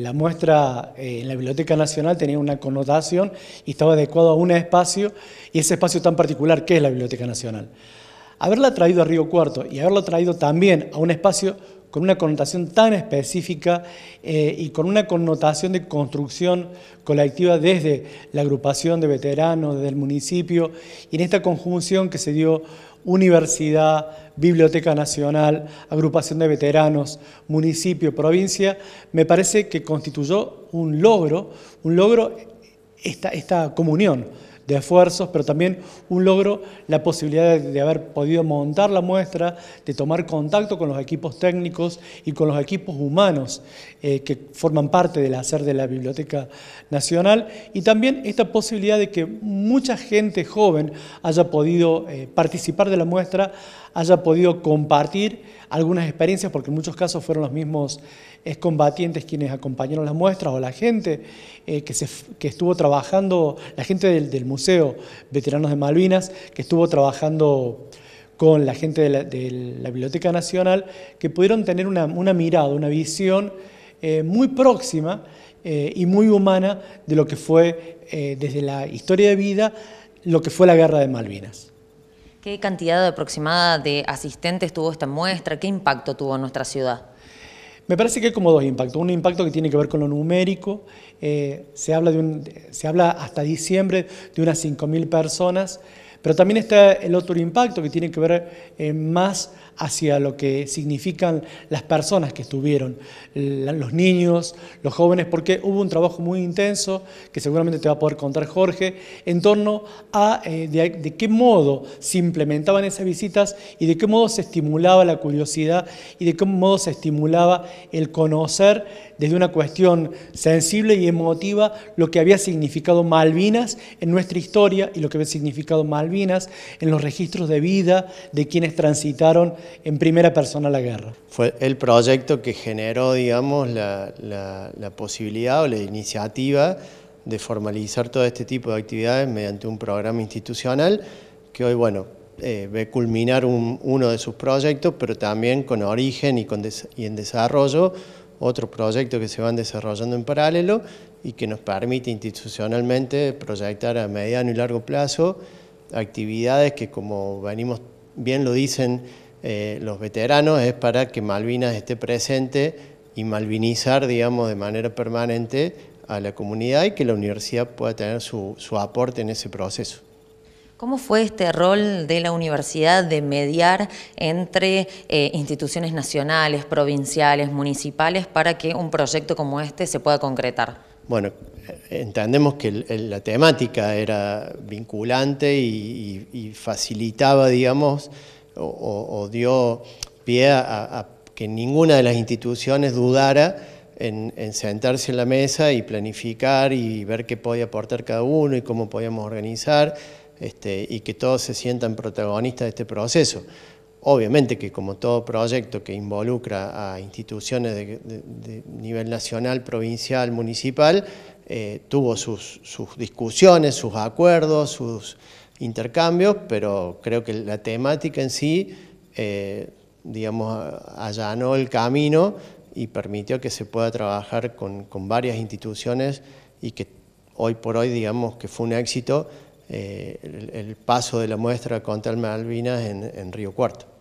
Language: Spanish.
la muestra eh, en la Biblioteca Nacional tenía una connotación y estaba adecuado a un espacio y ese espacio tan particular que es la Biblioteca Nacional. Haberla traído a Río Cuarto y haberla traído también a un espacio con una connotación tan específica eh, y con una connotación de construcción colectiva desde la agrupación de veteranos, desde el municipio, y en esta conjunción que se dio universidad, biblioteca nacional, agrupación de veteranos, municipio, provincia, me parece que constituyó un logro, un logro esta comunión de esfuerzos, pero también un logro, la posibilidad de, haber podido montar la muestra, de tomar contacto con los equipos técnicos y con los equipos humanos eh, que forman parte del hacer de la Biblioteca Nacional y también esta posibilidad de que mucha gente joven haya podido eh, participar de la muestra, haya podido compartir algunas experiencias, porque en muchos casos fueron los mismos combatientes quienes acompañaron las muestras o la gente eh, que, se, estuvo trabajando, la gente del, del museo Museo Veteranos de Malvinas, que estuvo trabajando con la gente de la, Biblioteca Nacional, que pudieron tener una, mirada, una visión eh, muy próxima eh, y muy humana de lo que fue eh, desde la historia de vida, lo que fue la guerra de Malvinas. ¿Qué cantidad aproximada de asistentes tuvo esta muestra? ¿Qué impacto tuvo en nuestra ciudad? Me parece que hay como dos impactos. Un impacto que tiene que ver con lo numérico. Eh, se, habla se habla hasta diciembre de unas 5.000 personas pero también está el otro impacto que tiene que ver eh, más hacia lo que significan las personas que estuvieron, los niños, los jóvenes, porque hubo un trabajo muy intenso, que seguramente te va a poder contar Jorge, en torno a eh, de, de qué modo se implementaban esas visitas y de qué modo se estimulaba la curiosidad y de qué modo se estimulaba el conocer desde una cuestión sensible y emotiva lo que había significado Malvinas en nuestra historia y lo que había significado Malvinas en los registros de vida de quienes transitaron en primera persona la guerra. Fue el proyecto que generó, digamos, la, posibilidad o la iniciativa de formalizar todo este tipo de actividades mediante un programa institucional que hoy, bueno, eh, ve culminar uno de sus proyectos, pero también con origen y, y en desarrollo otro proyecto que se van desarrollando en paralelo y que nos permite institucionalmente proyectar a mediano y largo plazo actividades que como venimos, bien lo dicen eh, los veteranos, es para que Malvinas esté presente y malvinizar, digamos, de manera permanente a la comunidad y que la universidad pueda tener su, aporte en ese proceso. ¿Cómo fue este rol de la universidad de mediar entre eh, instituciones nacionales, provinciales, municipales, para que un proyecto como este se pueda concretar? Bueno, entendemos que la temática era vinculante y, facilitaba, digamos, o, dio pie a, que ninguna de las instituciones dudara en, sentarse en la mesa y planificar y ver qué podía aportar cada uno y cómo podíamos organizar este, y que todos se sientan protagonistas de este proceso. Obviamente que como todo proyecto que involucra a instituciones de, nivel nacional, provincial, municipal, eh, tuvo sus, discusiones, sus acuerdos, sus intercambios, pero creo que la temática en sí, eh, digamos, allanó el camino y permitió que se pueda trabajar con, con varias instituciones y que hoy por hoy, digamos, que fue un éxito eh, el, paso de la muestra contra el Malvinas en, en Río Cuarto.